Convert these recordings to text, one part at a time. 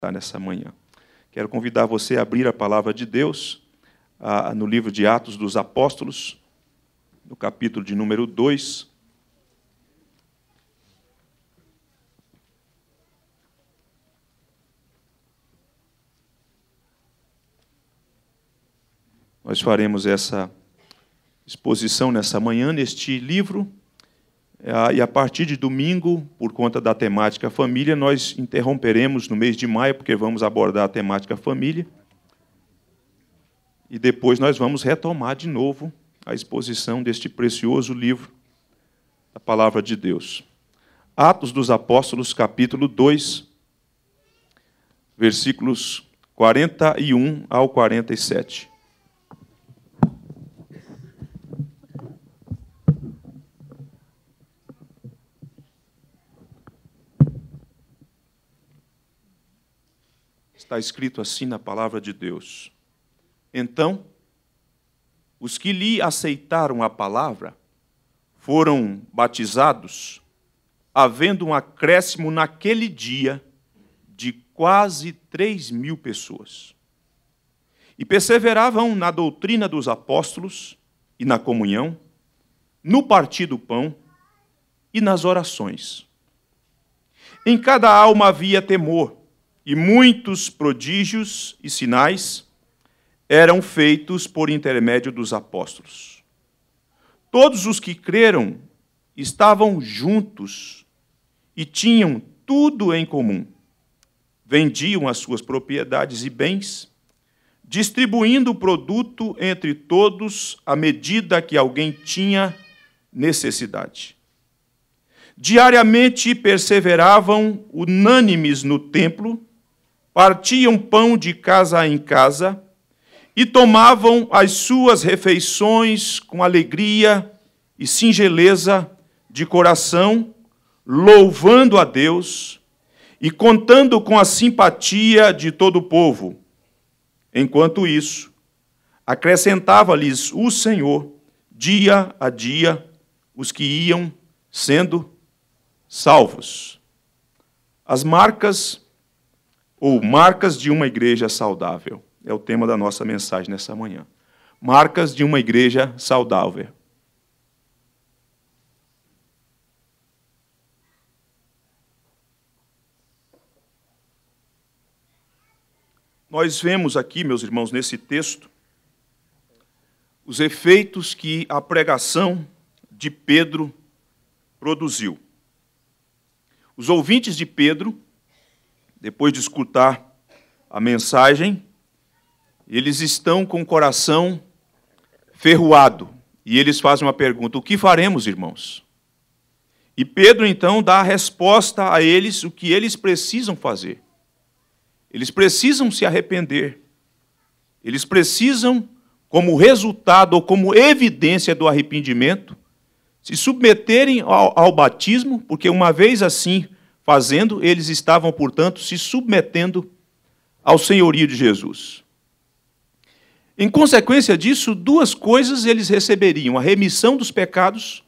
tá, nessa manhã. Quero convidar você a abrir a palavra de Deus a, no livro de Atos dos Apóstolos, no capítulo de número 2. Nós faremos essa exposição nessa manhã neste livro é, e a partir de domingo, por conta da temática família, nós interromperemos no mês de maio, porque vamos abordar a temática família. E depois nós vamos retomar de novo a exposição deste precioso livro, a Palavra de Deus. Atos dos Apóstolos, capítulo 2, versículos 41 ao 47. Está escrito assim na palavra de Deus. Então, os que lhe aceitaram a palavra foram batizados, havendo um acréscimo naquele dia de quase três mil pessoas. E perseveravam na doutrina dos apóstolos e na comunhão, no partir do pão e nas orações. Em cada alma havia temor e muitos prodígios e sinais eram feitos por intermédio dos apóstolos. Todos os que creram estavam juntos e tinham tudo em comum. Vendiam as suas propriedades e bens, distribuindo o produto entre todos à medida que alguém tinha necessidade. Diariamente perseveravam unânimes no templo partiam pão de casa em casa e tomavam as suas refeições com alegria e singeleza de coração, louvando a Deus e contando com a simpatia de todo o povo. Enquanto isso, acrescentava-lhes o Senhor, dia a dia, os que iam sendo salvos. As marcas ou marcas de uma igreja saudável. É o tema da nossa mensagem nessa manhã. Marcas de uma igreja saudável. Nós vemos aqui, meus irmãos, nesse texto, os efeitos que a pregação de Pedro produziu. Os ouvintes de Pedro depois de escutar a mensagem, eles estão com o coração ferroado. E eles fazem uma pergunta: o que faremos, irmãos? E Pedro então dá a resposta a eles o que eles precisam fazer. Eles precisam se arrepender. Eles precisam, como resultado ou como evidência do arrependimento, se submeterem ao, ao batismo, porque uma vez assim fazendo, eles estavam, portanto, se submetendo ao senhorio de Jesus. Em consequência disso, duas coisas eles receberiam: a remissão dos pecados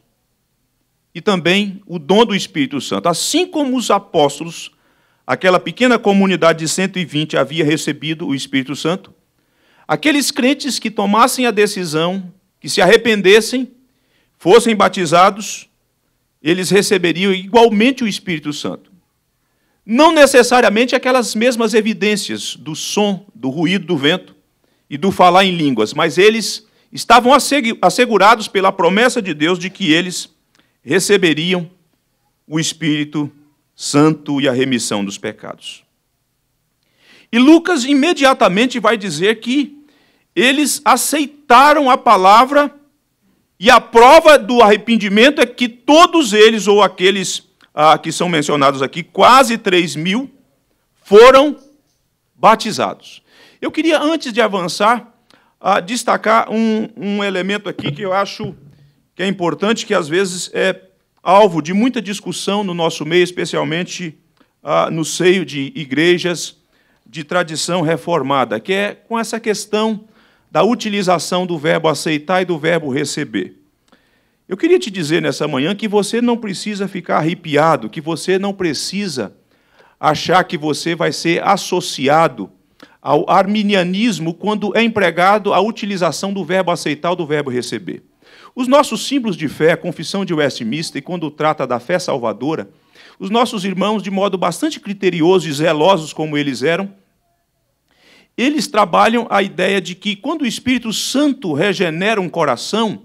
e também o dom do Espírito Santo. Assim como os apóstolos, aquela pequena comunidade de 120 havia recebido o Espírito Santo, aqueles crentes que tomassem a decisão, que se arrependessem, fossem batizados, eles receberiam igualmente o Espírito Santo não necessariamente aquelas mesmas evidências do som, do ruído do vento e do falar em línguas, mas eles estavam assegurados pela promessa de Deus de que eles receberiam o Espírito Santo e a remissão dos pecados. E Lucas imediatamente vai dizer que eles aceitaram a palavra e a prova do arrependimento é que todos eles ou aqueles ah, que são mencionados aqui, quase 3 mil foram batizados. Eu queria, antes de avançar, ah, destacar um, um elemento aqui que eu acho que é importante, que às vezes é alvo de muita discussão no nosso meio, especialmente ah, no seio de igrejas de tradição reformada, que é com essa questão da utilização do verbo aceitar e do verbo receber. Eu queria te dizer nessa manhã que você não precisa ficar arrepiado, que você não precisa achar que você vai ser associado ao arminianismo quando é empregado a utilização do verbo aceitar ou do verbo receber. Os nossos símbolos de fé, a confissão de Westminster, quando trata da fé salvadora, os nossos irmãos, de modo bastante criterioso e zelosos como eles eram, eles trabalham a ideia de que quando o Espírito Santo regenera um coração,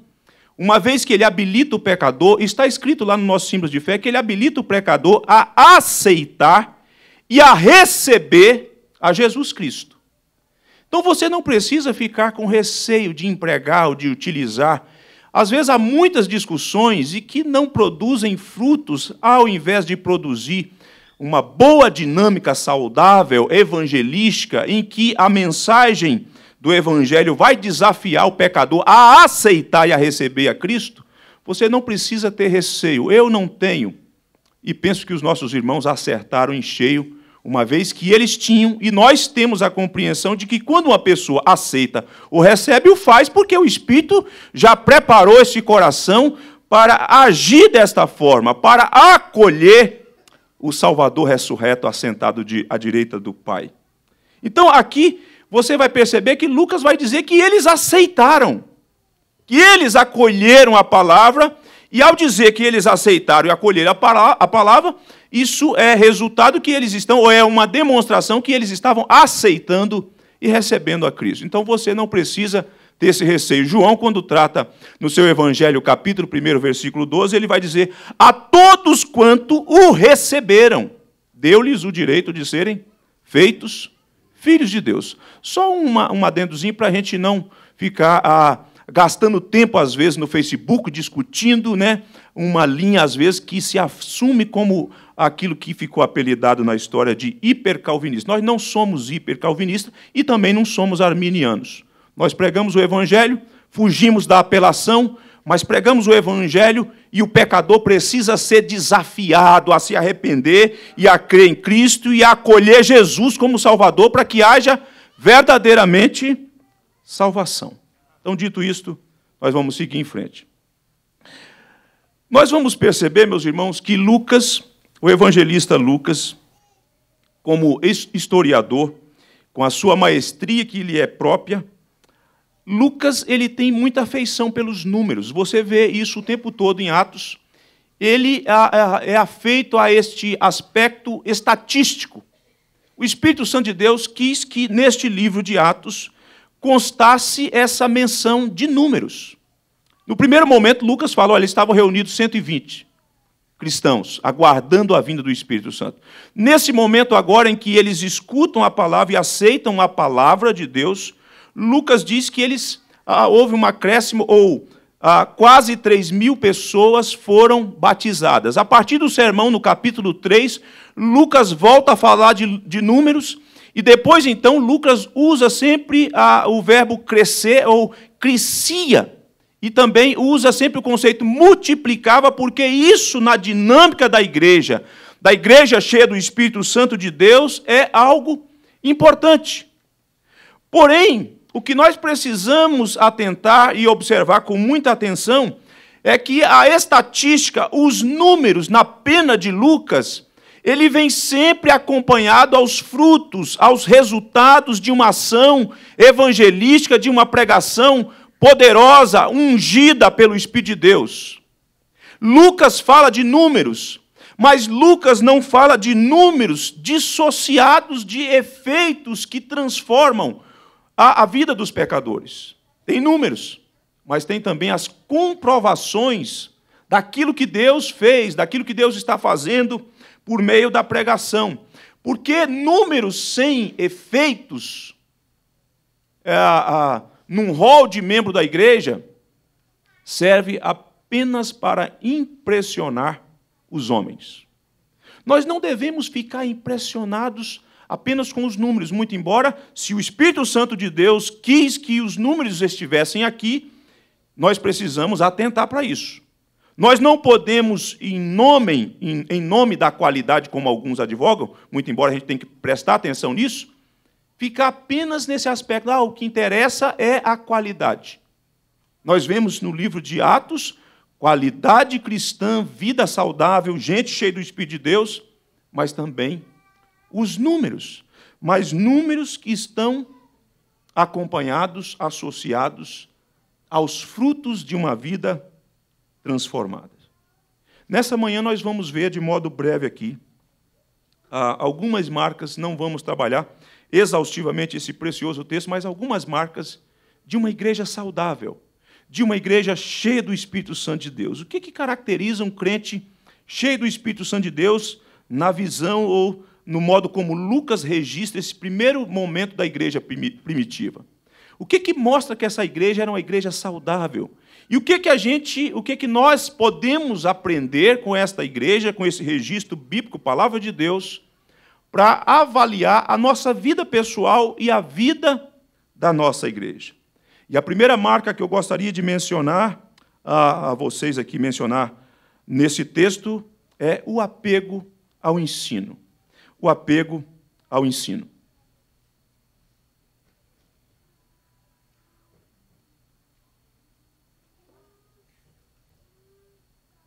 uma vez que ele habilita o pecador, está escrito lá no nosso símbolo de fé que ele habilita o pecador a aceitar e a receber a Jesus Cristo. Então você não precisa ficar com receio de empregar ou de utilizar. Às vezes há muitas discussões e que não produzem frutos ao invés de produzir uma boa dinâmica saudável, evangelística, em que a mensagem do Evangelho vai desafiar o pecador a aceitar e a receber a Cristo, você não precisa ter receio. Eu não tenho. E penso que os nossos irmãos acertaram em cheio, uma vez que eles tinham, e nós temos a compreensão de que quando uma pessoa aceita ou recebe, o faz porque o Espírito já preparou esse coração para agir desta forma, para acolher o Salvador ressurreto assentado à direita do Pai. Então, aqui você vai perceber que Lucas vai dizer que eles aceitaram, que eles acolheram a palavra, e ao dizer que eles aceitaram e acolheram a palavra, isso é resultado que eles estão, ou é uma demonstração que eles estavam aceitando e recebendo a Cristo. Então você não precisa ter esse receio. João, quando trata no seu Evangelho, capítulo 1, versículo 12, ele vai dizer: A todos quanto o receberam, deu-lhes o direito de serem feitos filhos de Deus. Só uma, um adendozinho para a gente não ficar ah, gastando tempo, às vezes, no Facebook, discutindo né, uma linha, às vezes, que se assume como aquilo que ficou apelidado na história de hipercalvinista. Nós não somos hipercalvinistas e também não somos arminianos. Nós pregamos o Evangelho, fugimos da apelação, mas pregamos o Evangelho e o pecador precisa ser desafiado a se arrepender e a crer em Cristo e a acolher Jesus como Salvador para que haja verdadeiramente salvação. Então, dito isto, nós vamos seguir em frente. Nós vamos perceber, meus irmãos, que Lucas, o evangelista Lucas, como historiador, com a sua maestria que lhe é própria, Lucas ele tem muita afeição pelos números. Você vê isso o tempo todo em Atos. Ele é afeito a este aspecto estatístico. O Espírito Santo de Deus quis que neste livro de Atos constasse essa menção de números. No primeiro momento, Lucas falou, olha, estavam reunidos 120 cristãos, aguardando a vinda do Espírito Santo. Nesse momento agora em que eles escutam a palavra e aceitam a palavra de Deus, Lucas diz que eles ah, houve um acréscimo, ou ah, quase 3 mil pessoas foram batizadas. A partir do sermão no capítulo 3, Lucas volta a falar de, de números, e depois então Lucas usa sempre ah, o verbo crescer ou crescia. E também usa sempre o conceito multiplicava, porque isso na dinâmica da igreja, da igreja cheia do Espírito Santo de Deus, é algo importante. Porém, o que nós precisamos atentar e observar com muita atenção é que a estatística, os números na pena de Lucas, ele vem sempre acompanhado aos frutos, aos resultados de uma ação evangelística, de uma pregação poderosa, ungida pelo Espírito de Deus. Lucas fala de números, mas Lucas não fala de números dissociados de efeitos que transformam a vida dos pecadores. Tem números, mas tem também as comprovações daquilo que Deus fez, daquilo que Deus está fazendo por meio da pregação. Porque números sem efeitos é, a, num rol de membro da igreja serve apenas para impressionar os homens. Nós não devemos ficar impressionados apenas com os números, muito embora, se o Espírito Santo de Deus quis que os números estivessem aqui, nós precisamos atentar para isso. Nós não podemos, em nome, em, em nome da qualidade, como alguns advogam, muito embora a gente tenha que prestar atenção nisso, ficar apenas nesse aspecto, ah, o que interessa é a qualidade. Nós vemos no livro de Atos, qualidade cristã, vida saudável, gente cheia do Espírito de Deus, mas também os números, mas números que estão acompanhados, associados aos frutos de uma vida transformada. Nessa manhã nós vamos ver de modo breve aqui ah, algumas marcas, não vamos trabalhar exaustivamente esse precioso texto, mas algumas marcas de uma igreja saudável, de uma igreja cheia do Espírito Santo de Deus. O que, que caracteriza um crente cheio do Espírito Santo de Deus na visão ou no modo como Lucas registra esse primeiro momento da igreja primitiva. O que, que mostra que essa igreja era uma igreja saudável? E o que, que a gente, o que, que nós podemos aprender com esta igreja, com esse registro bíblico, palavra de Deus, para avaliar a nossa vida pessoal e a vida da nossa igreja? E a primeira marca que eu gostaria de mencionar a, a vocês aqui mencionar nesse texto é o apego ao ensino o apego ao ensino.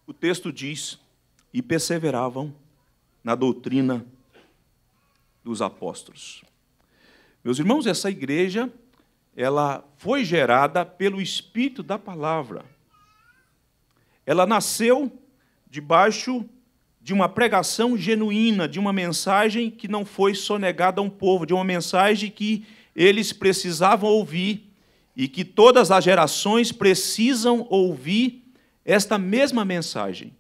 O texto diz: e perseveravam na doutrina dos apóstolos. Meus irmãos, essa igreja, ela foi gerada pelo espírito da palavra. Ela nasceu debaixo de uma pregação genuína, de uma mensagem que não foi sonegada a um povo, de uma mensagem que eles precisavam ouvir e que todas as gerações precisam ouvir esta mesma mensagem.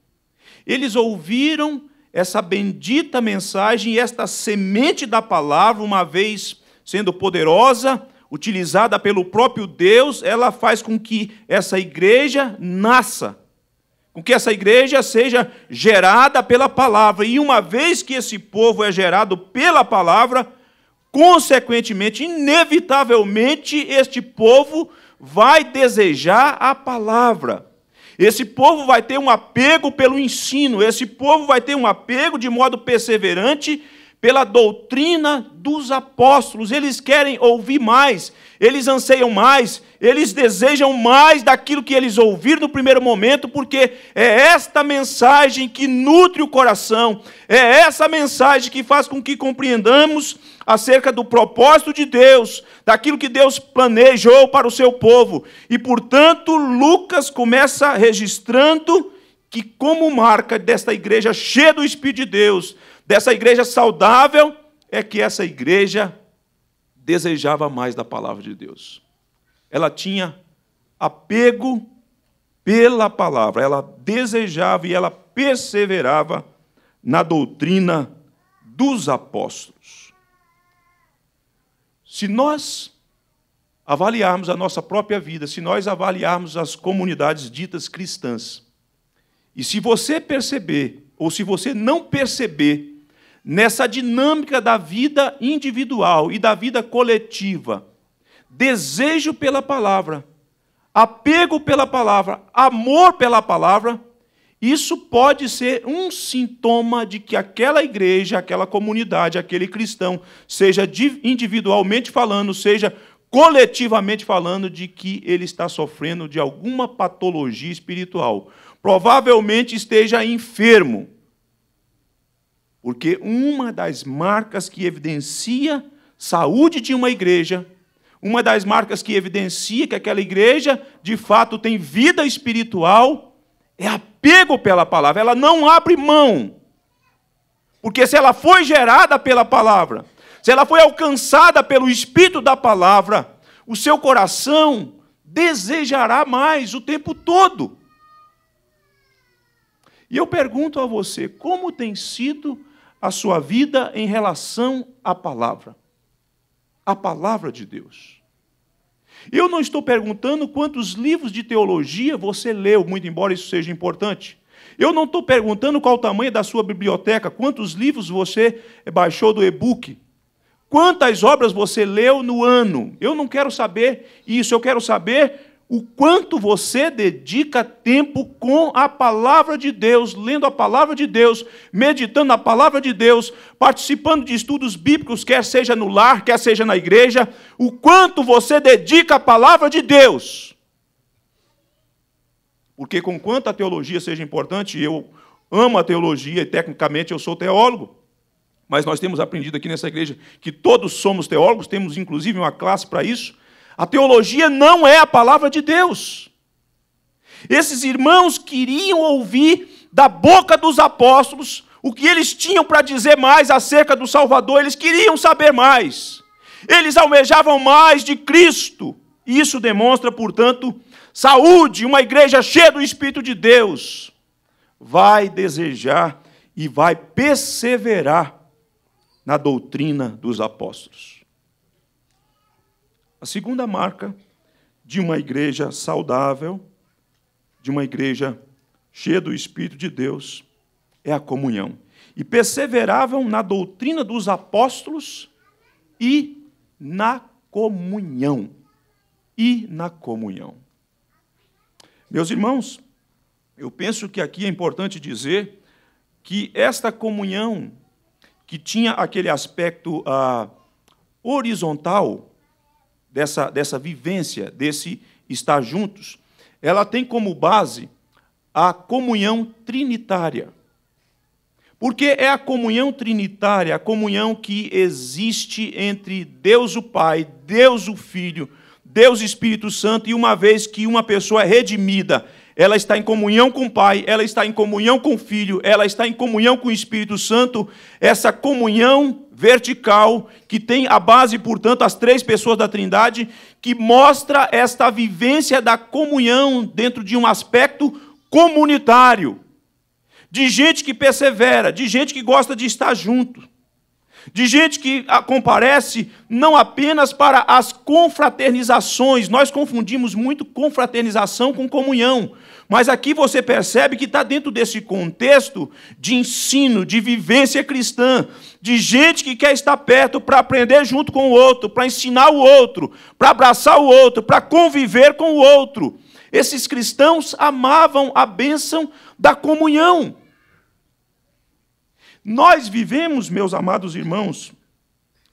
Eles ouviram essa bendita mensagem, esta semente da palavra, uma vez sendo poderosa, utilizada pelo próprio Deus, ela faz com que essa igreja nasça com que essa igreja seja gerada pela palavra. E uma vez que esse povo é gerado pela palavra, consequentemente, inevitavelmente, este povo vai desejar a palavra. Esse povo vai ter um apego pelo ensino, esse povo vai ter um apego de modo perseverante pela doutrina dos apóstolos. Eles querem ouvir mais, eles anseiam mais, eles desejam mais daquilo que eles ouviram no primeiro momento, porque é esta mensagem que nutre o coração, é essa mensagem que faz com que compreendamos acerca do propósito de Deus, daquilo que Deus planejou para o seu povo. E, portanto, Lucas começa registrando que, como marca desta igreja cheia do Espírito de Deus, dessa igreja saudável, é que essa igreja desejava mais da palavra de Deus. Ela tinha apego pela palavra, ela desejava e ela perseverava na doutrina dos apóstolos. Se nós avaliarmos a nossa própria vida, se nós avaliarmos as comunidades ditas cristãs, e se você perceber, ou se você não perceber, nessa dinâmica da vida individual e da vida coletiva. Desejo pela palavra, apego pela palavra, amor pela palavra, isso pode ser um sintoma de que aquela igreja, aquela comunidade, aquele cristão, seja individualmente falando, seja coletivamente falando, de que ele está sofrendo de alguma patologia espiritual. Provavelmente esteja enfermo porque uma das marcas que evidencia saúde de uma igreja, uma das marcas que evidencia que aquela igreja de fato tem vida espiritual, é apego pela palavra. Ela não abre mão. Porque se ela foi gerada pela palavra, se ela foi alcançada pelo espírito da palavra, o seu coração desejará mais o tempo todo. E eu pergunto a você, como tem sido a sua vida em relação à palavra. A palavra de Deus. Eu não estou perguntando quantos livros de teologia você leu, muito embora isso seja importante. Eu não estou perguntando qual o tamanho da sua biblioteca, quantos livros você baixou do e-book, quantas obras você leu no ano. Eu não quero saber isso, eu quero saber o quanto você dedica tempo com a palavra de Deus, lendo a palavra de Deus, meditando a palavra de Deus, participando de estudos bíblicos, quer seja no lar, quer seja na igreja, o quanto você dedica a palavra de Deus. Porque com quanto a teologia seja importante, eu amo a teologia e tecnicamente eu sou teólogo, mas nós temos aprendido aqui nessa igreja que todos somos teólogos, temos inclusive uma classe para isso a teologia não é a palavra de Deus. Esses irmãos queriam ouvir da boca dos apóstolos o que eles tinham para dizer mais acerca do Salvador, eles queriam saber mais. Eles almejavam mais de Cristo. Isso demonstra, portanto, saúde, uma igreja cheia do Espírito de Deus. Vai desejar e vai perseverar na doutrina dos apóstolos. A segunda marca de uma igreja saudável, de uma igreja cheia do Espírito de Deus, é a comunhão. E perseveravam na doutrina dos apóstolos e na comunhão. E na comunhão. Meus irmãos, eu penso que aqui é importante dizer que esta comunhão, que tinha aquele aspecto ah, horizontal, dessa, dessa vivência, desse estar juntos, ela tem como base a comunhão trinitária. Porque é a comunhão trinitária, a comunhão que existe entre Deus o Pai, Deus o Filho, Deus Espírito Santo, e uma vez que uma pessoa é redimida, ela está em comunhão com o Pai, ela está em comunhão com o Filho, ela está em comunhão com o Espírito Santo. Essa comunhão vertical, que tem a base, portanto, as três pessoas da Trindade, que mostra esta vivência da comunhão dentro de um aspecto comunitário, de gente que persevera, de gente que gosta de estar junto de gente que ah, comparece não apenas para as confraternizações, nós confundimos muito confraternização com comunhão, mas aqui você percebe que está dentro desse contexto de ensino, de vivência cristã, de gente que quer estar perto para aprender junto com o outro, para ensinar o outro, para abraçar o outro, para conviver com o outro. Esses cristãos amavam a bênção da comunhão. Nós vivemos, meus amados irmãos,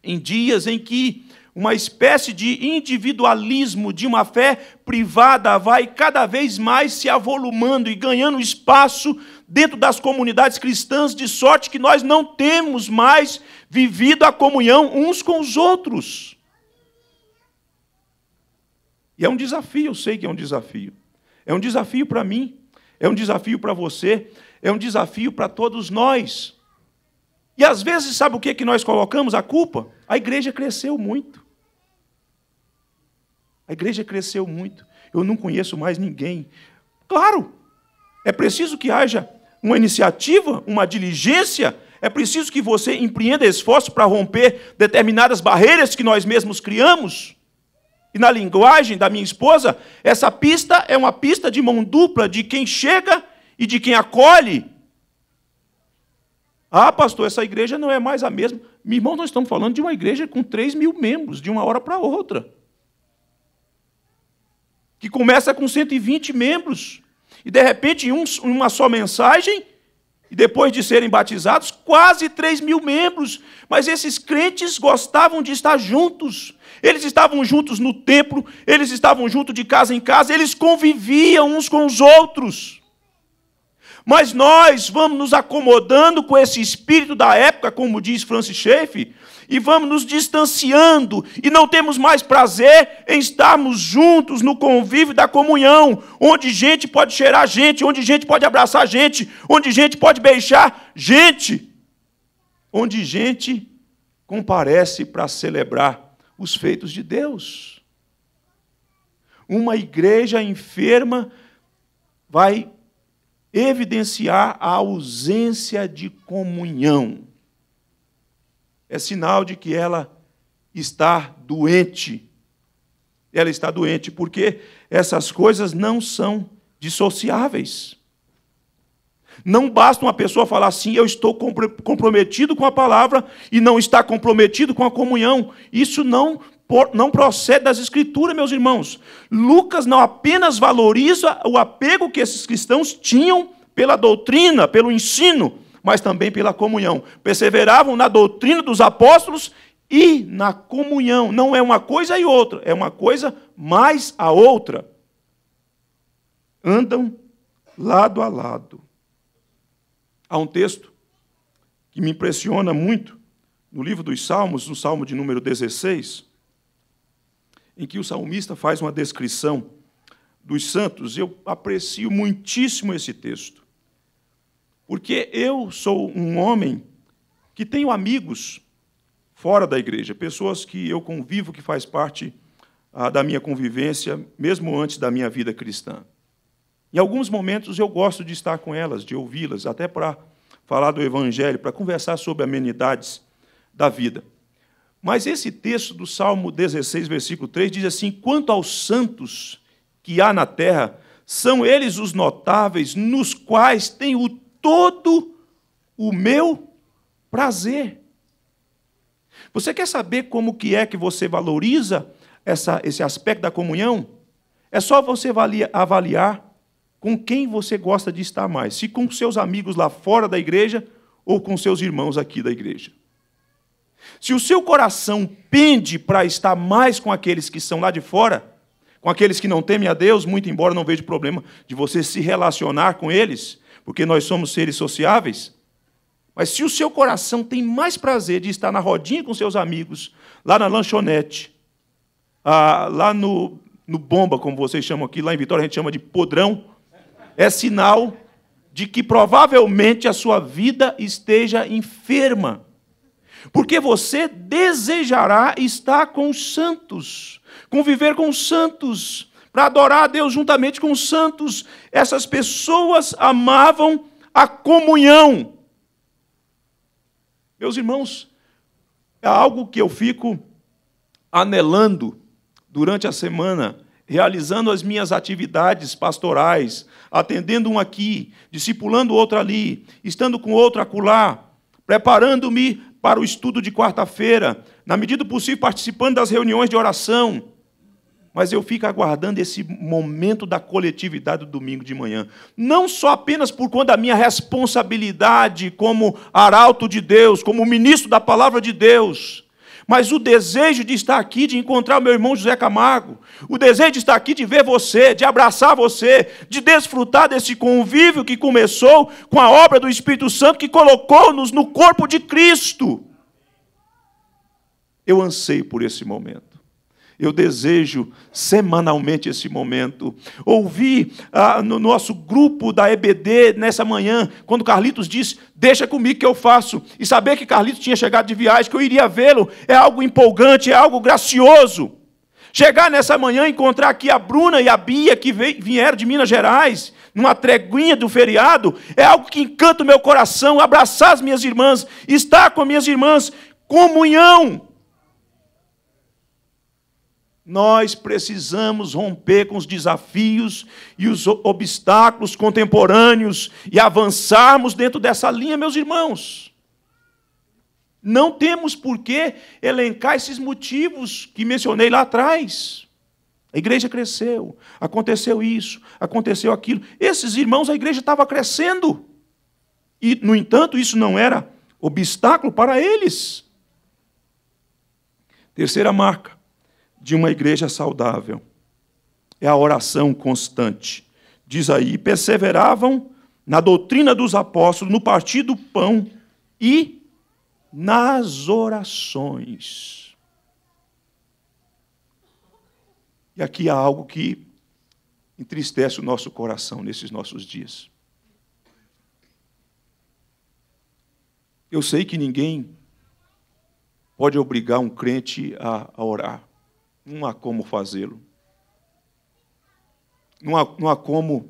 em dias em que uma espécie de individualismo de uma fé privada vai cada vez mais se avolumando e ganhando espaço dentro das comunidades cristãs, de sorte que nós não temos mais vivido a comunhão uns com os outros. E é um desafio, eu sei que é um desafio. É um desafio para mim, é um desafio para você, é um desafio para todos nós. E às vezes, sabe o que, que nós colocamos? A culpa? A igreja cresceu muito. A igreja cresceu muito. Eu não conheço mais ninguém. Claro, é preciso que haja uma iniciativa, uma diligência, é preciso que você empreenda esforço para romper determinadas barreiras que nós mesmos criamos. E na linguagem da minha esposa, essa pista é uma pista de mão dupla de quem chega e de quem acolhe ah, pastor, essa igreja não é mais a mesma. Meu irmão, nós estamos falando de uma igreja com 3 mil membros, de uma hora para outra. Que começa com 120 membros. E, de repente, em uma só mensagem, e depois de serem batizados, quase 3 mil membros. Mas esses crentes gostavam de estar juntos. Eles estavam juntos no templo, eles estavam juntos de casa em casa, eles conviviam uns com os outros. Mas nós vamos nos acomodando com esse espírito da época, como diz Francis Schaeffer, e vamos nos distanciando e não temos mais prazer em estarmos juntos no convívio da comunhão, onde gente pode cheirar gente, onde gente pode abraçar gente, onde gente pode beijar gente, onde gente comparece para celebrar os feitos de Deus. Uma igreja enferma vai evidenciar a ausência de comunhão. É sinal de que ela está doente. Ela está doente porque essas coisas não são dissociáveis. Não basta uma pessoa falar assim, eu estou comprometido com a palavra e não está comprometido com a comunhão. Isso não não procede das Escrituras, meus irmãos. Lucas não apenas valoriza o apego que esses cristãos tinham pela doutrina, pelo ensino, mas também pela comunhão. Perseveravam na doutrina dos apóstolos e na comunhão. Não é uma coisa e outra, é uma coisa mais a outra. Andam lado a lado. Há um texto que me impressiona muito no livro dos Salmos, no Salmo de número 16 em que o salmista faz uma descrição dos santos. Eu aprecio muitíssimo esse texto, porque eu sou um homem que tenho amigos fora da igreja, pessoas que eu convivo, que faz parte ah, da minha convivência, mesmo antes da minha vida cristã. Em alguns momentos eu gosto de estar com elas, de ouvi-las, até para falar do Evangelho, para conversar sobre amenidades da vida. Mas esse texto do Salmo 16, versículo 3 diz assim: Quanto aos santos que há na terra, são eles os notáveis, nos quais tenho todo o meu prazer. Você quer saber como que é que você valoriza essa, esse aspecto da comunhão? É só você avaliar, avaliar com quem você gosta de estar mais, se com seus amigos lá fora da igreja ou com seus irmãos aqui da igreja. Se o seu coração pende para estar mais com aqueles que são lá de fora, com aqueles que não temem a Deus, muito embora não veja problema de você se relacionar com eles, porque nós somos seres sociáveis, mas se o seu coração tem mais prazer de estar na rodinha com seus amigos, lá na lanchonete, ah, lá no, no bomba, como vocês chamam aqui, lá em Vitória a gente chama de podrão, é sinal de que provavelmente a sua vida esteja enferma porque você desejará estar com os santos, conviver com os santos, para adorar a Deus juntamente com os santos. Essas pessoas amavam a comunhão. Meus irmãos, é algo que eu fico anelando durante a semana, realizando as minhas atividades pastorais, atendendo um aqui, discipulando outro ali, estando com outro acolá, preparando-me para o estudo de quarta-feira, na medida do possível participando das reuniões de oração. Mas eu fico aguardando esse momento da coletividade do domingo de manhã. Não só apenas por conta da minha responsabilidade como arauto de Deus, como ministro da palavra de Deus, mas o desejo de estar aqui, de encontrar o meu irmão José Camargo, o desejo de estar aqui, de ver você, de abraçar você, de desfrutar desse convívio que começou com a obra do Espírito Santo que colocou-nos no corpo de Cristo. Eu anseio por esse momento. Eu desejo semanalmente esse momento. Ouvi ah, no nosso grupo da EBD nessa manhã, quando Carlitos disse: Deixa comigo que eu faço. E saber que Carlitos tinha chegado de viagem, que eu iria vê-lo, é algo empolgante, é algo gracioso. Chegar nessa manhã e encontrar aqui a Bruna e a Bia, que vieram de Minas Gerais, numa treguinha do feriado, é algo que encanta o meu coração. Abraçar as minhas irmãs, estar com as minhas irmãs, comunhão. Nós precisamos romper com os desafios e os obstáculos contemporâneos e avançarmos dentro dessa linha, meus irmãos. Não temos por que elencar esses motivos que mencionei lá atrás. A igreja cresceu, aconteceu isso, aconteceu aquilo. Esses irmãos, a igreja estava crescendo. E, no entanto, isso não era obstáculo para eles. Terceira marca de uma igreja saudável. É a oração constante. Diz aí: perseveravam na doutrina dos apóstolos, no partir do pão e nas orações. E aqui há algo que entristece o nosso coração nesses nossos dias. Eu sei que ninguém pode obrigar um crente a, orar não há como fazê-lo. Não há, não há como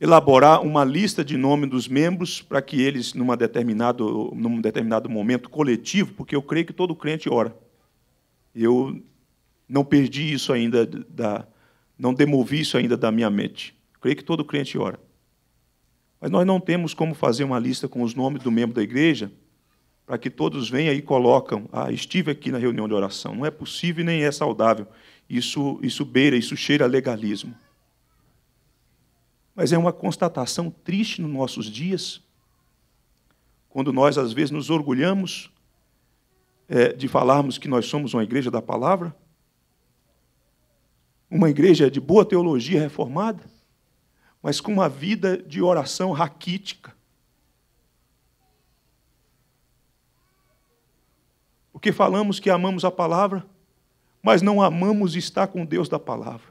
elaborar uma lista de nome dos membros para que eles, numa determinado, num determinado momento coletivo, porque eu creio que todo crente ora. Eu não perdi isso ainda, da, não demovi isso ainda da minha mente. Eu creio que todo crente ora. Mas nós não temos como fazer uma lista com os nomes do membro da igreja para que todos venham e colocam, ah, estive aqui na reunião de oração. Não é possível nem é saudável. Isso, isso beira, isso cheira a legalismo. Mas é uma constatação triste nos nossos dias, quando nós, às vezes, nos orgulhamos é, de falarmos que nós somos uma igreja da palavra, uma igreja de boa teologia reformada, mas com uma vida de oração raquítica Porque falamos que amamos a palavra, mas não amamos estar com Deus da palavra.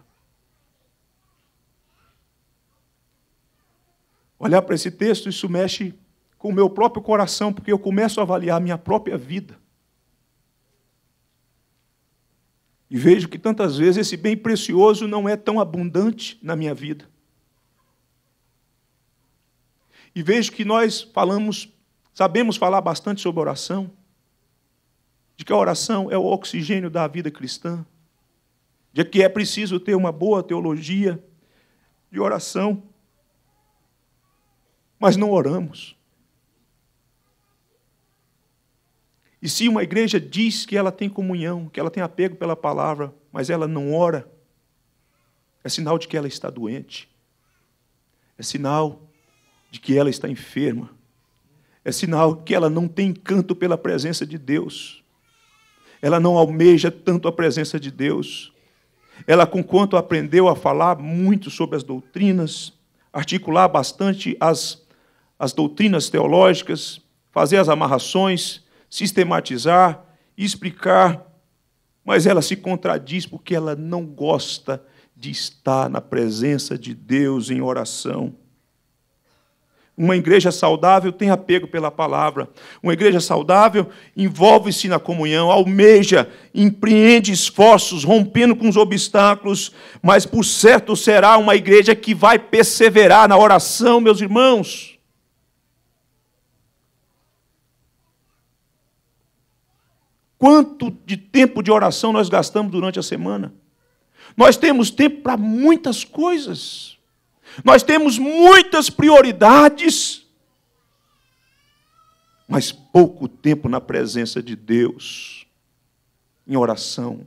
Olhar para esse texto, isso mexe com o meu próprio coração, porque eu começo a avaliar a minha própria vida. E vejo que tantas vezes esse bem precioso não é tão abundante na minha vida. E vejo que nós falamos, sabemos falar bastante sobre oração, de que a oração é o oxigênio da vida cristã, de que é preciso ter uma boa teologia de oração, mas não oramos. E se uma igreja diz que ela tem comunhão, que ela tem apego pela palavra, mas ela não ora, é sinal de que ela está doente, é sinal de que ela está enferma, é sinal que ela não tem encanto pela presença de Deus ela não almeja tanto a presença de Deus. Ela, com quanto aprendeu a falar muito sobre as doutrinas, articular bastante as, as doutrinas teológicas, fazer as amarrações, sistematizar, explicar, mas ela se contradiz porque ela não gosta de estar na presença de Deus em oração. Uma igreja saudável tem apego pela palavra. Uma igreja saudável envolve-se na comunhão, almeja, empreende esforços, rompendo com os obstáculos, mas por certo será uma igreja que vai perseverar na oração, meus irmãos. Quanto de tempo de oração nós gastamos durante a semana? Nós temos tempo para muitas coisas. Nós temos muitas prioridades, mas pouco tempo na presença de Deus, em oração.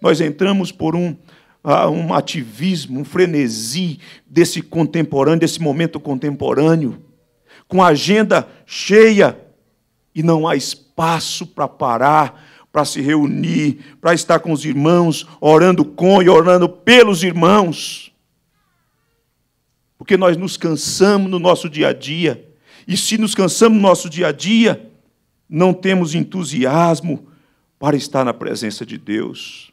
Nós entramos por um, ah, um ativismo, um frenesi desse contemporâneo, desse momento contemporâneo, com a agenda cheia, e não há espaço para parar para se reunir, para estar com os irmãos, orando com e orando pelos irmãos. Porque nós nos cansamos no nosso dia a dia. E se nos cansamos no nosso dia a dia, não temos entusiasmo para estar na presença de Deus.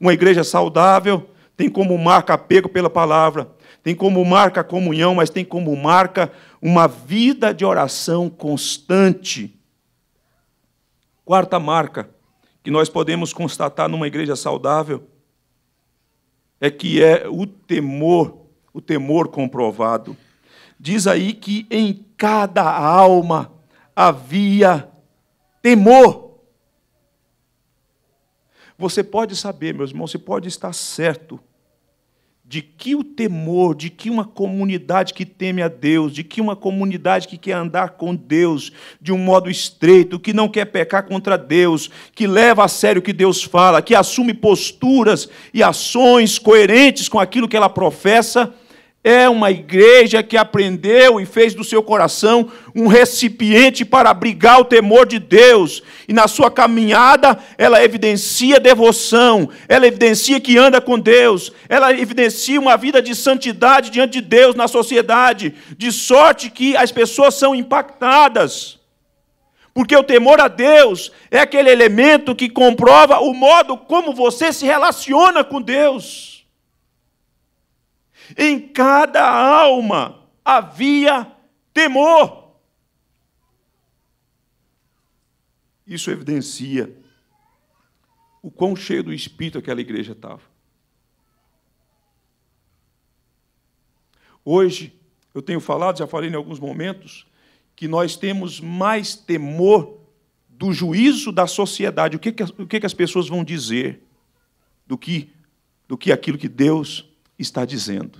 Uma igreja saudável tem como marca apego pela palavra, tem como marca a comunhão, mas tem como marca uma vida de oração constante. Quarta marca que nós podemos constatar numa igreja saudável é que é o temor o temor comprovado. Diz aí que em cada alma havia temor. Você pode saber, meus irmãos, você pode estar certo de que o temor, de que uma comunidade que teme a Deus, de que uma comunidade que quer andar com Deus de um modo estreito, que não quer pecar contra Deus, que leva a sério o que Deus fala, que assume posturas e ações coerentes com aquilo que ela professa, é uma igreja que aprendeu e fez do seu coração um recipiente para abrigar o temor de Deus. E na sua caminhada, ela evidencia devoção, ela evidencia que anda com Deus, ela evidencia uma vida de santidade diante de Deus na sociedade, de sorte que as pessoas são impactadas. Porque o temor a Deus é aquele elemento que comprova o modo como você se relaciona com Deus. Em cada alma havia temor. Isso evidencia o quão cheio do espírito aquela igreja estava. Hoje, eu tenho falado, já falei em alguns momentos, que nós temos mais temor do juízo da sociedade, o que, o que as pessoas vão dizer, do que, do que aquilo que Deus está dizendo.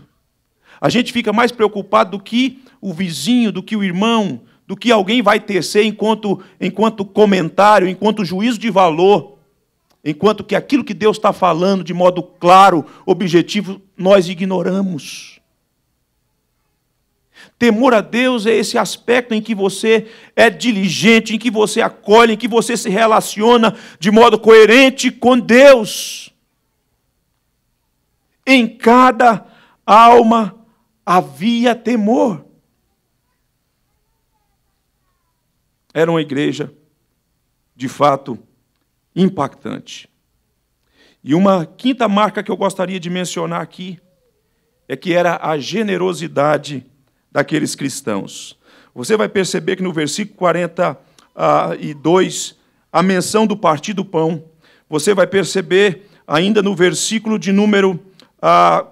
A gente fica mais preocupado do que o vizinho, do que o irmão, do que alguém vai tecer enquanto, enquanto comentário, enquanto juízo de valor, enquanto que aquilo que Deus está falando de modo claro, objetivo, nós ignoramos. Temor a Deus é esse aspecto em que você é diligente, em que você acolhe, em que você se relaciona de modo coerente com Deus. Em cada alma havia temor. Era uma igreja, de fato, impactante. E uma quinta marca que eu gostaria de mencionar aqui é que era a generosidade daqueles cristãos. Você vai perceber que no versículo 42, ah, a menção do partir do pão. Você vai perceber ainda no versículo de número ah,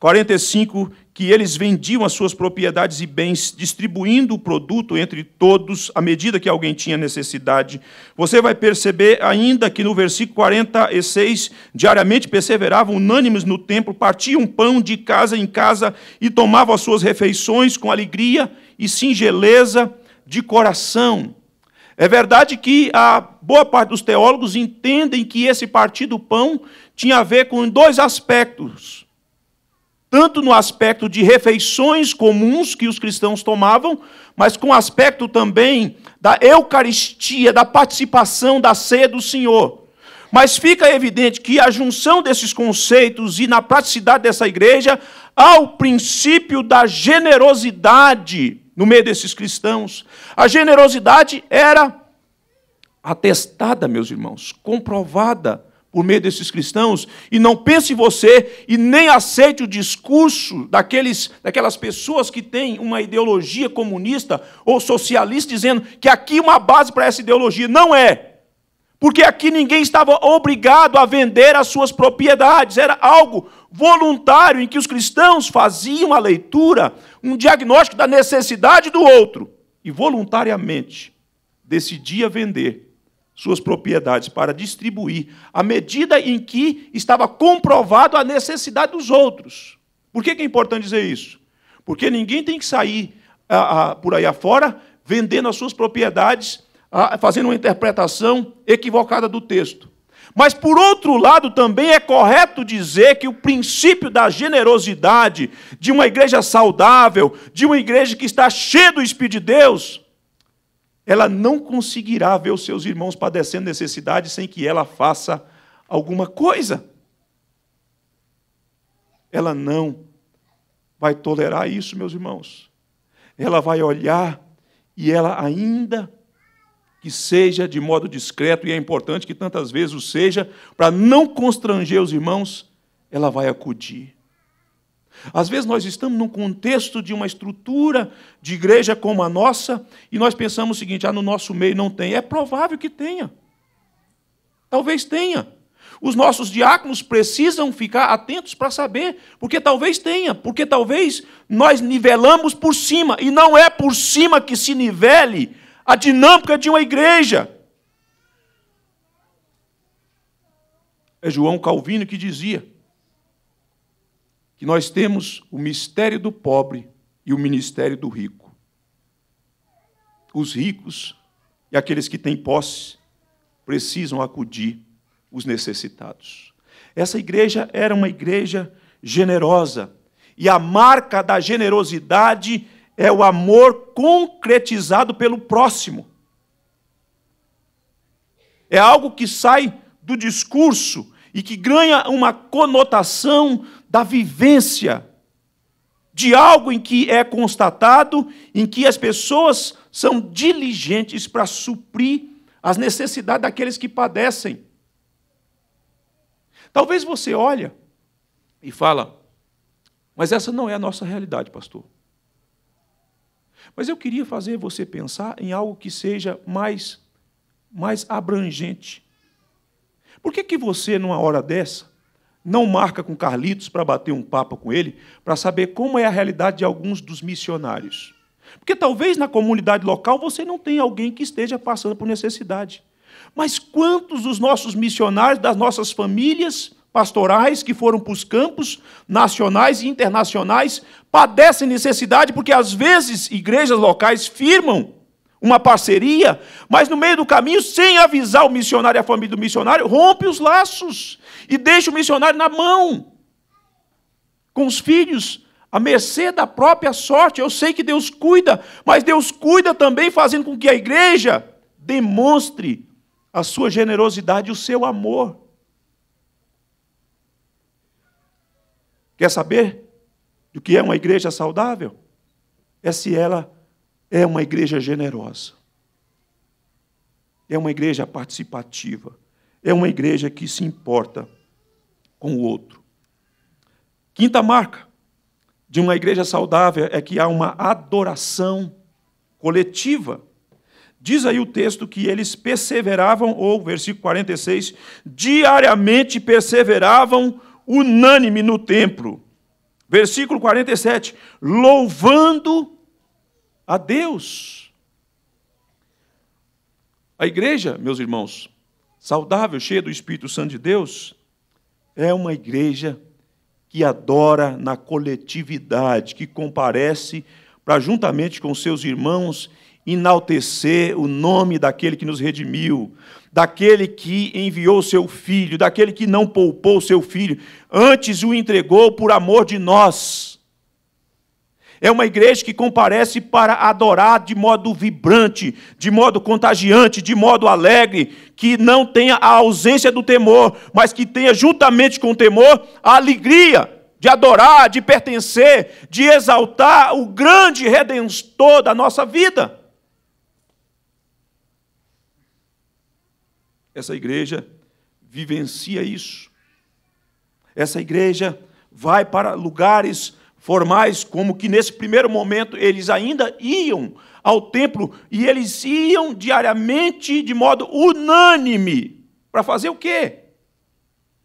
45, que eles vendiam as suas propriedades e bens, distribuindo o produto entre todos à medida que alguém tinha necessidade. Você vai perceber ainda que no versículo 46, diariamente perseveravam unânimes no templo, partiam pão de casa em casa e tomavam as suas refeições com alegria e singeleza de coração. É verdade que a boa parte dos teólogos entendem que esse partido do pão tinha a ver com dois aspectos. Tanto no aspecto de refeições comuns que os cristãos tomavam, mas com o aspecto também da Eucaristia, da participação da ceia do Senhor. Mas fica evidente que a junção desses conceitos e na praticidade dessa igreja há o princípio da generosidade no meio desses cristãos. A generosidade era atestada, meus irmãos, comprovada por meio desses cristãos, e não pense você e nem aceite o discurso daqueles, daquelas pessoas que têm uma ideologia comunista ou socialista dizendo que aqui uma base para essa ideologia não é porque aqui ninguém estava obrigado a vender as suas propriedades, era algo voluntário em que os cristãos faziam a leitura, um diagnóstico da necessidade do outro e voluntariamente decidia vender suas propriedades para distribuir à medida em que estava comprovado a necessidade dos outros. Por que é importante dizer isso? Porque ninguém tem que sair ah, ah, por aí afora vendendo as suas propriedades fazendo uma interpretação equivocada do texto. Mas, por outro lado, também é correto dizer que o princípio da generosidade de uma igreja saudável, de uma igreja que está cheia do Espírito de Deus, ela não conseguirá ver os seus irmãos padecendo necessidade sem que ela faça alguma coisa. Ela não vai tolerar isso, meus irmãos. Ela vai olhar e ela ainda que seja de modo discreto, e é importante que tantas vezes o seja, para não constranger os irmãos, ela vai acudir. Às vezes nós estamos num contexto de uma estrutura de igreja como a nossa, e nós pensamos o seguinte: ah, no nosso meio não tem. É provável que tenha. Talvez tenha. Os nossos diáconos precisam ficar atentos para saber, porque talvez tenha, porque talvez nós nivelamos por cima, e não é por cima que se nivele a dinâmica de uma igreja. É João Calvino que dizia que nós temos o mistério do pobre e o ministério do rico. Os ricos e aqueles que têm posse precisam acudir os necessitados. Essa igreja era uma igreja generosa, e a marca da generosidade é o amor concretizado pelo próximo. É algo que sai do discurso e que ganha uma conotação da vivência, de algo em que é constatado, em que as pessoas são diligentes para suprir as necessidades daqueles que padecem. Talvez você olha e fala, mas essa não é a nossa realidade, pastor. Mas eu queria fazer você pensar em algo que seja mais, mais abrangente. Por que, que você, numa hora dessa, não marca com Carlitos para bater um papo com ele, para saber como é a realidade de alguns dos missionários? Porque talvez na comunidade local você não tenha alguém que esteja passando por necessidade. Mas quantos dos nossos missionários, das nossas famílias, pastorais que foram para os campos nacionais e internacionais padecem necessidade, porque às vezes igrejas locais firmam uma parceria, mas no meio do caminho, sem avisar o missionário e a família do missionário, rompe os laços e deixa o missionário na mão, com os filhos, à mercê da própria sorte. Eu sei que Deus cuida, mas Deus cuida também fazendo com que a igreja demonstre a sua generosidade e o seu amor. Quer saber do que é uma igreja saudável? É se ela é uma igreja generosa. É uma igreja participativa. É uma igreja que se importa com o outro. Quinta marca de uma igreja saudável é que há uma adoração coletiva. Diz aí o texto que eles perseveravam, ou versículo 46, diariamente perseveravam unânime no templo. Versículo 47, louvando a Deus. A igreja, meus irmãos, saudável, cheia do Espírito Santo de Deus, é uma igreja que adora na coletividade, que comparece para, juntamente com seus irmãos, enaltecer o nome daquele que nos redimiu daquele que enviou seu filho, daquele que não poupou seu filho, antes o entregou por amor de nós. É uma igreja que comparece para adorar de modo vibrante, de modo contagiante, de modo alegre, que não tenha a ausência do temor, mas que tenha juntamente com o temor a alegria de adorar, de pertencer, de exaltar o grande redentor da nossa vida. Essa igreja vivencia isso. Essa igreja vai para lugares formais, como que nesse primeiro momento eles ainda iam ao templo e eles iam diariamente de modo unânime. Para fazer o quê?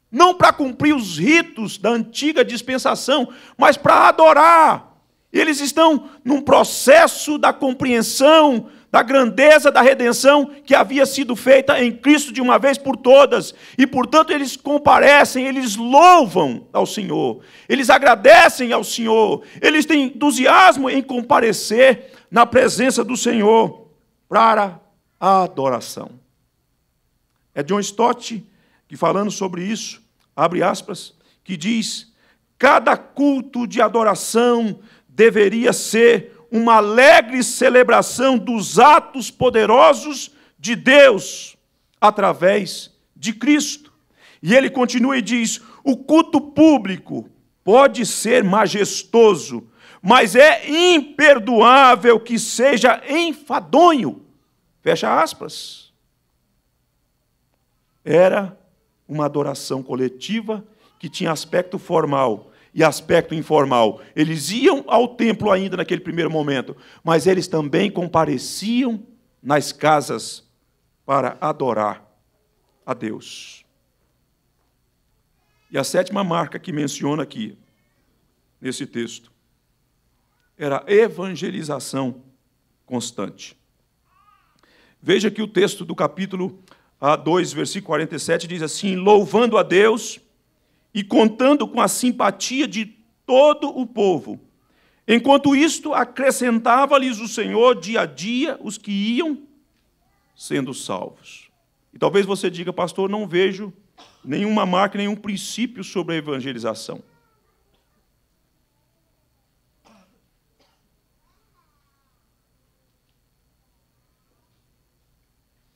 Não para cumprir os ritos da antiga dispensação, mas para adorar. Eles estão num processo da compreensão da grandeza da redenção que havia sido feita em Cristo de uma vez por todas, e portanto eles comparecem, eles louvam ao Senhor, eles agradecem ao Senhor, eles têm entusiasmo em comparecer na presença do Senhor para a adoração. É John Stott que, falando sobre isso, abre aspas, que diz: cada culto de adoração deveria ser uma alegre celebração dos atos poderosos de Deus através de Cristo. E ele continua e diz: o culto público pode ser majestoso, mas é imperdoável que seja enfadonho. Fecha aspas. Era uma adoração coletiva que tinha aspecto formal, e aspecto informal. Eles iam ao templo ainda naquele primeiro momento, mas eles também compareciam nas casas para adorar a Deus. E a sétima marca que menciona aqui, nesse texto, era a evangelização constante. Veja que o texto do capítulo 2, ah, versículo 47 diz assim: Louvando a Deus e contando com a simpatia de todo o povo. Enquanto isto, acrescentava-lhes o Senhor dia a dia os que iam sendo salvos. E talvez você diga, pastor, não vejo nenhuma marca, nenhum princípio sobre a evangelização.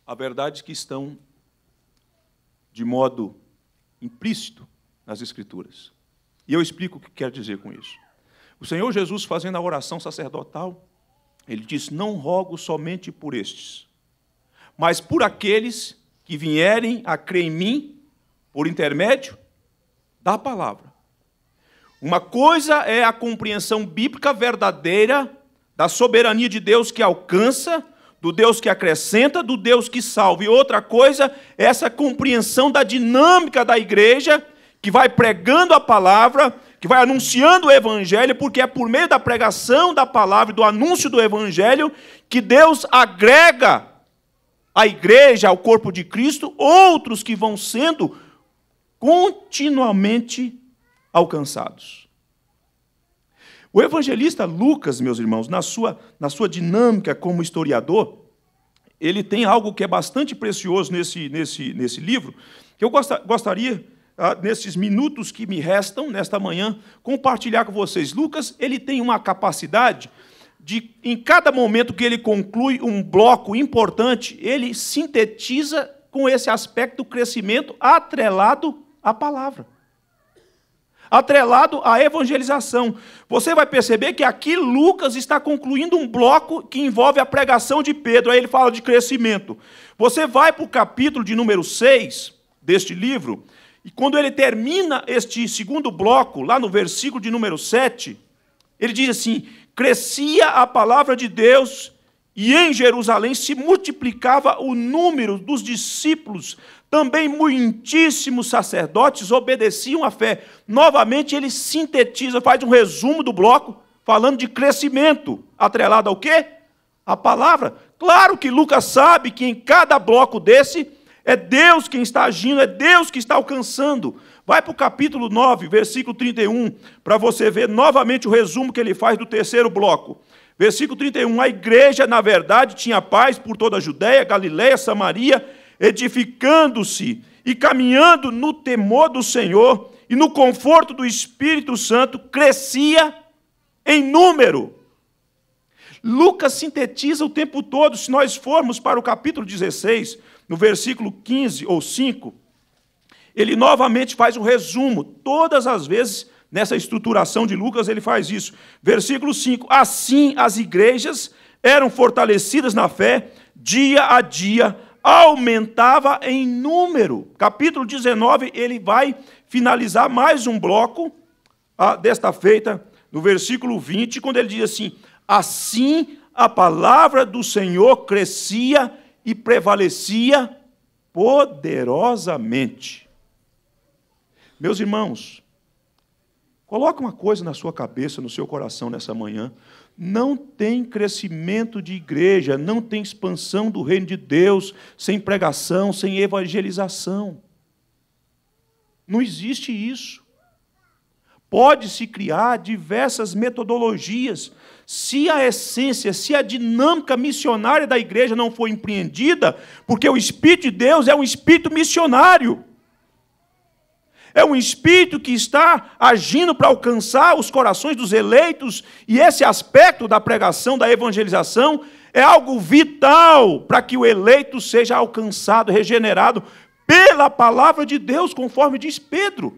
A verdade é que estão de modo implícito nas Escrituras. E eu explico o que quero dizer com isso. O Senhor Jesus, fazendo a oração sacerdotal, ele diz: Não rogo somente por estes, mas por aqueles que vierem a crer em mim por intermédio da palavra. Uma coisa é a compreensão bíblica verdadeira da soberania de Deus que alcança, do Deus que acrescenta, do Deus que salva. E outra coisa é essa compreensão da dinâmica da igreja que vai pregando a palavra, que vai anunciando o evangelho, porque é por meio da pregação da palavra e do anúncio do evangelho que Deus agrega à igreja, ao corpo de Cristo, outros que vão sendo continuamente alcançados. O evangelista Lucas, meus irmãos, na sua, na sua dinâmica como historiador, ele tem algo que é bastante precioso nesse, nesse, nesse livro, que eu gostaria ah, nesses minutos que me restam, nesta manhã, compartilhar com vocês. Lucas, ele tem uma capacidade de, em cada momento que ele conclui um bloco importante, ele sintetiza com esse aspecto do crescimento atrelado à palavra. Atrelado à evangelização. Você vai perceber que aqui Lucas está concluindo um bloco que envolve a pregação de Pedro. Aí ele fala de crescimento. Você vai para o capítulo de número 6 deste livro, e quando ele termina este segundo bloco, lá no versículo de número 7, ele diz assim: Crescia a palavra de Deus e em Jerusalém se multiplicava o número dos discípulos, também muitíssimos sacerdotes obedeciam à fé. Novamente ele sintetiza, faz um resumo do bloco, falando de crescimento, atrelado ao quê? A palavra. Claro que Lucas sabe que em cada bloco desse é Deus quem está agindo, é Deus que está alcançando. Vai para o capítulo 9, versículo 31, para você ver novamente o resumo que ele faz do terceiro bloco. Versículo 31, a igreja, na verdade, tinha paz por toda a Judéia, Galiléia, Samaria, edificando-se e caminhando no temor do Senhor e no conforto do Espírito Santo, crescia em número. Lucas sintetiza o tempo todo, se nós formos para o capítulo 16, no versículo 15 ou 5, ele novamente faz um resumo. Todas as vezes, nessa estruturação de Lucas, ele faz isso. Versículo 5: Assim as igrejas eram fortalecidas na fé, dia a dia, aumentava em número. Capítulo 19, ele vai finalizar mais um bloco ah, desta feita, no versículo 20, quando ele diz assim: Assim a palavra do Senhor crescia e prevalecia poderosamente. Meus irmãos, coloque uma coisa na sua cabeça, no seu coração nessa manhã. Não tem crescimento de igreja, não tem expansão do reino de Deus sem pregação, sem evangelização. Não existe isso. Pode-se criar diversas metodologias, se a essência, se a dinâmica missionária da igreja não for empreendida, porque o Espírito de Deus é um espírito missionário. É um espírito que está agindo para alcançar os corações dos eleitos, e esse aspecto da pregação, da evangelização, é algo vital para que o eleito seja alcançado, regenerado pela palavra de Deus, conforme diz Pedro.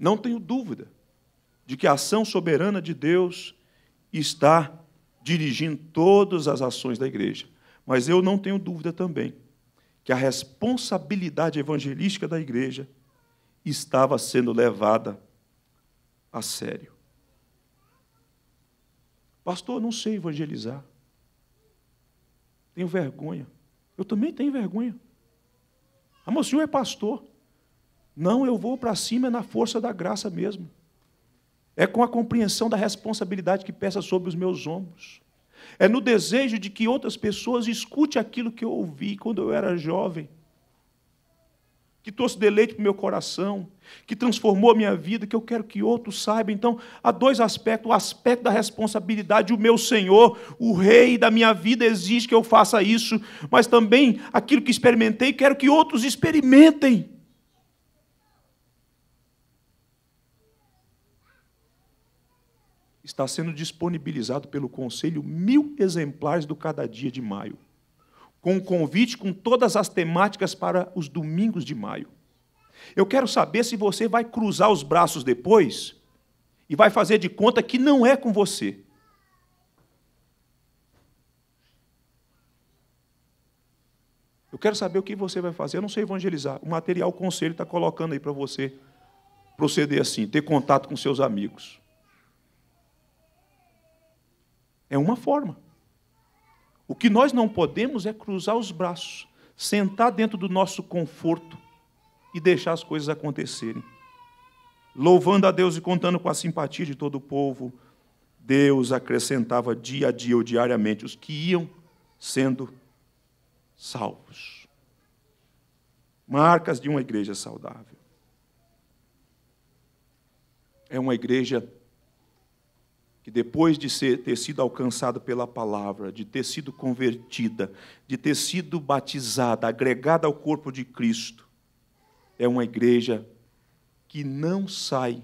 Não tenho dúvida de que a ação soberana de Deus está dirigindo todas as ações da igreja. Mas eu não tenho dúvida também que a responsabilidade evangelística da igreja estava sendo levada a sério. Pastor, não sei evangelizar. Tenho vergonha. Eu também tenho vergonha. Ah, mas o senhor é pastor. Não, eu vou para cima é na força da graça mesmo. É com a compreensão da responsabilidade que peça sobre os meus ombros. É no desejo de que outras pessoas escutem aquilo que eu ouvi quando eu era jovem, que trouxe deleite para o meu coração, que transformou a minha vida, que eu quero que outros saibam. Então, há dois aspectos: o aspecto da responsabilidade, o meu Senhor, o Rei da minha vida, exige que eu faça isso, mas também aquilo que experimentei, quero que outros experimentem. está sendo disponibilizado pelo Conselho mil exemplares do cada dia de maio, com um convite com todas as temáticas para os domingos de maio. Eu quero saber se você vai cruzar os braços depois e vai fazer de conta que não é com você. Eu quero saber o que você vai fazer. Eu não sei evangelizar. O material o conselho está colocando aí para você proceder assim, ter contato com seus amigos. É uma forma. O que nós não podemos é cruzar os braços, sentar dentro do nosso conforto e deixar as coisas acontecerem. Louvando a Deus e contando com a simpatia de todo o povo, Deus acrescentava dia a dia ou diariamente os que iam sendo salvos. Marcas de uma igreja saudável. É uma igreja saudável que depois de ser, ter sido alcançada pela palavra, de ter sido convertida, de ter sido batizada, agregada ao corpo de Cristo, é uma igreja que não sai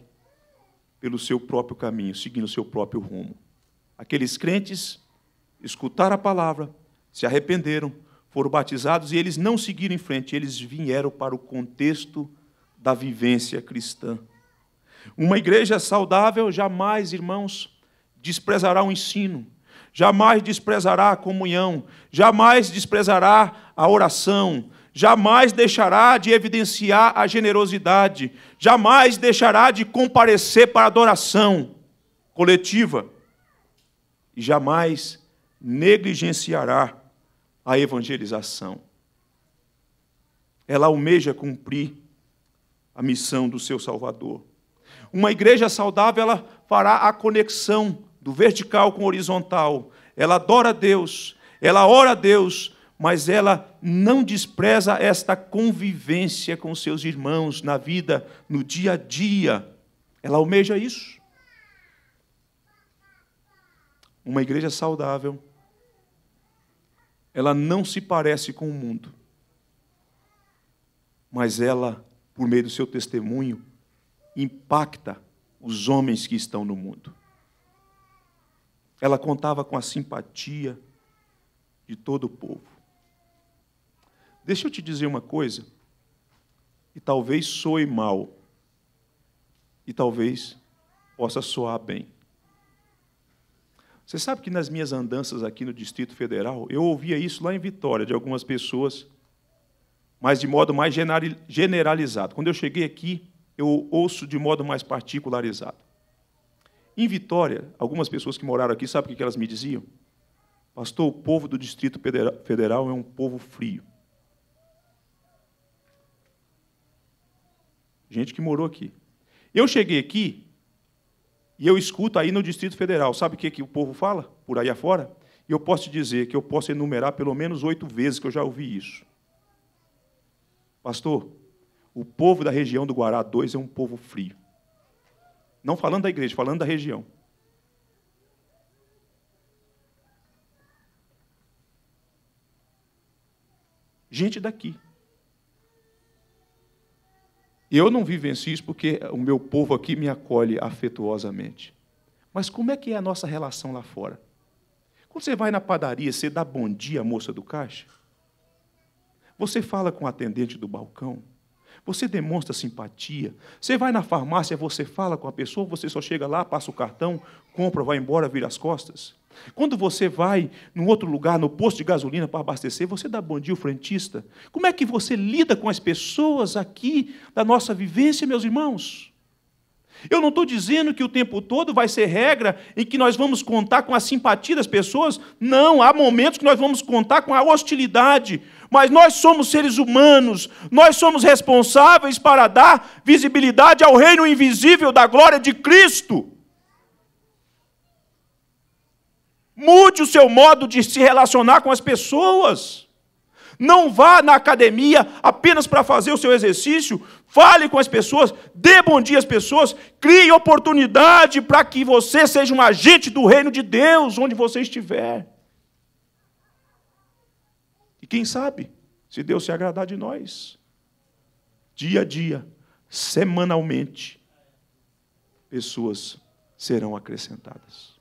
pelo seu próprio caminho, seguindo o seu próprio rumo. Aqueles crentes escutaram a palavra, se arrependeram, foram batizados e eles não seguiram em frente, eles vieram para o contexto da vivência cristã. Uma igreja saudável jamais, irmãos, desprezará o ensino, jamais desprezará a comunhão, jamais desprezará a oração, jamais deixará de evidenciar a generosidade, jamais deixará de comparecer para a adoração coletiva e jamais negligenciará a evangelização. Ela almeja cumprir a missão do seu Salvador. Uma igreja saudável ela fará a conexão do vertical com o horizontal. Ela adora a Deus, ela ora a Deus, mas ela não despreza esta convivência com seus irmãos na vida, no dia a dia. Ela almeja isso. Uma igreja saudável, ela não se parece com o mundo, mas ela, por meio do seu testemunho, impacta os homens que estão no mundo. Ela contava com a simpatia de todo o povo. Deixa eu te dizer uma coisa, e talvez soe mal, e talvez possa soar bem. Você sabe que nas minhas andanças aqui no Distrito Federal, eu ouvia isso lá em Vitória, de algumas pessoas, mas de modo mais generalizado. Quando eu cheguei aqui, eu ouço de modo mais particularizado. Em Vitória, algumas pessoas que moraram aqui, sabem o que elas me diziam? Pastor, o povo do Distrito Federal é um povo frio. Gente que morou aqui. Eu cheguei aqui e eu escuto aí no Distrito Federal, sabe o que, que o povo fala por aí afora? E eu posso te dizer que eu posso enumerar pelo menos oito vezes que eu já ouvi isso. Pastor, o povo da região do Guará 2 é um povo frio. Não falando da igreja, falando da região. Gente daqui. Eu não vivencio isso porque o meu povo aqui me acolhe afetuosamente. Mas como é que é a nossa relação lá fora? Quando você vai na padaria, você dá bom dia à moça do caixa? Você fala com o atendente do balcão? Você demonstra simpatia. Você vai na farmácia, você fala com a pessoa, você só chega lá, passa o cartão, compra, vai embora, vira as costas. Quando você vai num outro lugar, no posto de gasolina para abastecer, você dá bom dia ao frentista. Como é que você lida com as pessoas aqui da nossa vivência, meus irmãos? Eu não estou dizendo que o tempo todo vai ser regra em que nós vamos contar com a simpatia das pessoas. Não, há momentos que nós vamos contar com a hostilidade. Mas nós somos seres humanos, nós somos responsáveis para dar visibilidade ao reino invisível da glória de Cristo. Mude o seu modo de se relacionar com as pessoas. Não vá na academia apenas para fazer o seu exercício. Fale com as pessoas, dê bom dia às pessoas, crie oportunidade para que você seja um agente do reino de Deus onde você estiver. E quem sabe, se Deus se agradar de nós, dia a dia, semanalmente, pessoas serão acrescentadas.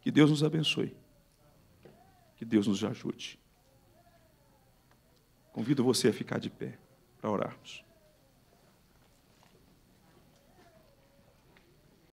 Que Deus nos abençoe. Que Deus nos ajude. Convido você a ficar de pé para orarmos.